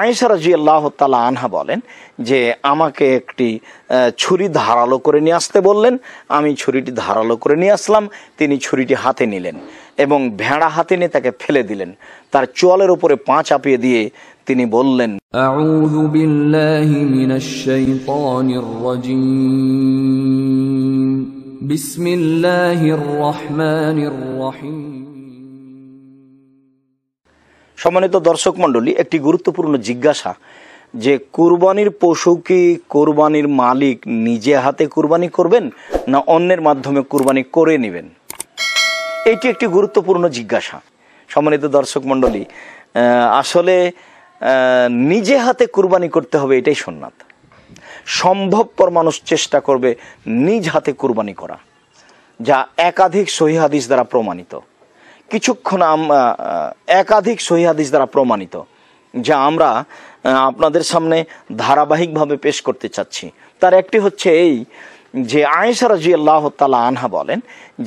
আয়েশা রাজি আল্লাহ তালা আনহা বলেন যে আমাকে একটি ছুরি ধারালো করে নিয়ে আসতে বললেন আমি ছুরিটি ধারালো করে নিয়ে আসলাম তিনি ছুরিটি হাতে নিলেন এবং ভেড়া হাতে নিয়ে তাকে ফেলে দিলেন তার চোয়ালের ওপরে পা চাপিয়ে দিয়ে তিনি বললেন বিসমিল্লাহির রহমানির রহিম সম্মানিত দর্শক মন্ডলী একটি গুরুত্বপূর্ণ জিজ্ঞাসা যে কুরবানির পশু কি কুরবানির মালিক নিজে হাতে কুরবানি করবেন না অন্যের মাধ্যমে কুরবানি করে নেবেন এটি একটি গুরুত্বপূর্ণ জিজ্ঞাসা সম্মানিত দর্শক মন্ডলী আসলে নিজে হাতে কুরবানি করতে হবে এটাই সোননাথ সম্ভবপর মানুষ চেষ্টা করবে নিজ হাতে কুরবানি করা যা একাধিক সহিহাদিস দ্বারা প্রমাণিত কিছুক্ষণ একাধিক সহিহাদিস দ্বারা প্রমাণিত যা আমরা আপনাদের সামনে ধারাবাহিকভাবে পেশ করতে চাচ্ছি তার একটি হচ্ছে এই যে আয়েশা রাজি আল্লাহ তালা আনহা বলেন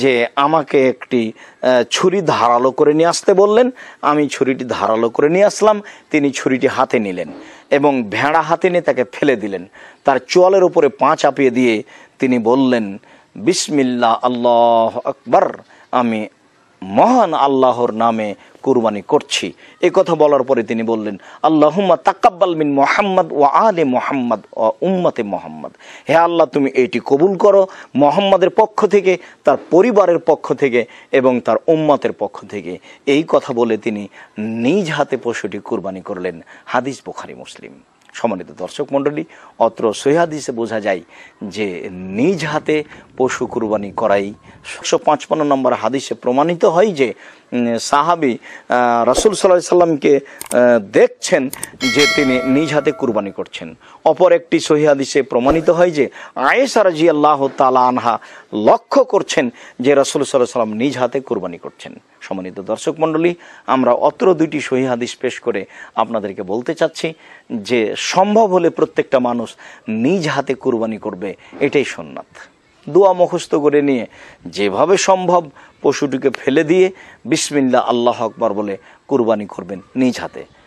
যে আমাকে একটি ছুরি ধারালো করে নিয়ে আসতে বললেন আমি ছুরিটি ধারালো করে নিয়ে আসলাম তিনি ছুরিটি হাতে নিলেন এবং ভেড়া হাতে নিয়ে তাকে ফেলে দিলেন তার চোয়ালের ওপরে পা চাপিয়ে দিয়ে তিনি বললেন বিসমিল্লা আল্লাহ আকবর আমি মহান আল্লাহর নামে কুরবানি করছি এ কথা বলার পরে তিনি বললেন আল্লাহ তাকাব্বাল মিন মোহাম্মদ ও আলে মোহাম্মদ ও উম্মতে মোহাম্মদ হে আল্লাহ তুমি এটি কবুল করো মোহাম্মদের পক্ষ থেকে তার পরিবারের পক্ষ থেকে এবং তার উম্মতের পক্ষ থেকে এই কথা বলে তিনি নিজ হাতে পশুটি কুরবানি করলেন হাদিস বুখারি মুসলিম সম্মানিত দর্শক মণ্ডলী অত্র সহিহাদিসে বোঝা যায় যে নিজ হাতে পশু কুরবানি করাই একশো পঞ্চপান্ন নম্বর হাদিসে প্রমাণিত হয় যে সাহাবি রাসুল সাল্লাহ সাল্লামকে দেখছেন যে তিনি নিজ হাতে কুরবানি করছেন অপর একটি সহিহাদিসে প্রমাণিত হয় যে আয়েসার জি আল্লাহ তালা আনহা লক্ষ্য করছেন যে রাসুল সাল্লাহ সাল্লাম নিজ হাতে কুরবানি করছেন সম্মানিত দর্শক মণ্ডলী আমরা অত্র দুইটি সহিহাদিস পেশ করে আপনাদেরকে বলতে চাচ্ছি যে সম্ভব হলে প্রত্যেকটা মানুষ নিজ হাতে কুরবানি করবে এটাই সোননাথ দোয়া মুখস্থ করে নিয়ে যেভাবে সম্ভব পশুটিকে ফেলে দিয়ে বিসমিল্লা আল্লাহ আকবর বলে কুরবানি করবেন নিজ হাতে